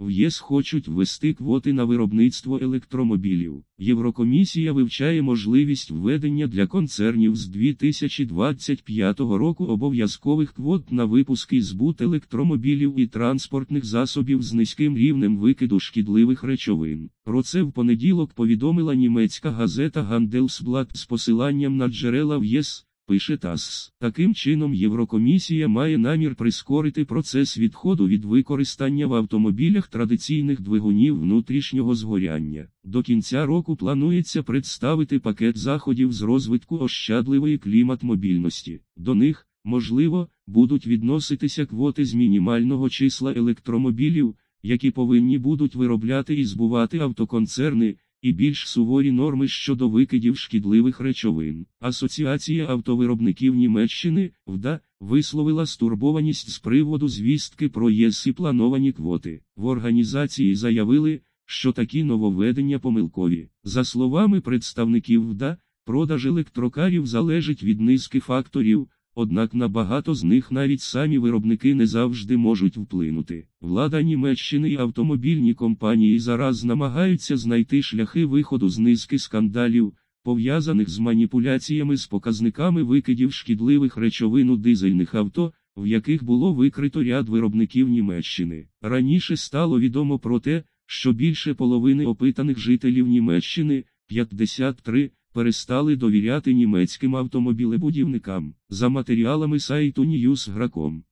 В ЄС хочуть ввести квоти на виробництво електромобілів. Єврокомісія вивчає можливість введення для концернів з 2025 року обов'язкових квот на випуск і збут електромобілів і транспортних засобів з низьким рівнем викиду шкідливих речовин. Про це в понеділок повідомила німецька газета Handelsblatt з посиланням на джерела в ЄС пише ТАСС. Таким чином, Єврокомісія має намір прискорити процес відходу від використання в автомобілях традиційних двигунів внутрішнього згоряння. До кінця року планується представити пакет заходів з розвитку ощадливої клімат мобільності. До них, можливо, будуть відноситися квоти з мінімального числа електромобілів, які повинні будуть виробляти і збувати автоконцерни і більш суворі норми щодо викидів шкідливих речовин. Асоціація автовиробників Німеччини ВДА висловила стурбованість з приводу звістки про ЄС і плановані квоти. В організації заявили, що такі нововведення помилкові. За словами представників ВДА, продаж електрокарів залежить від низки факторів. Однак на багато з них навіть самі виробники не завжди можуть вплинути. Влада Німеччини і автомобільні компанії зараз намагаються знайти шляхи виходу з низки скандалів, пов'язаних з маніпуляціями з показниками викидів шкідливих речовин у дизельних авто, в яких було викрито ряд виробників Німеччини. Раніше стало відомо про те, що більше половини опитаних жителів Німеччини 53 перестали довіряти німецьким автомобілебудівникам за матеріалами сайту Newsgracom.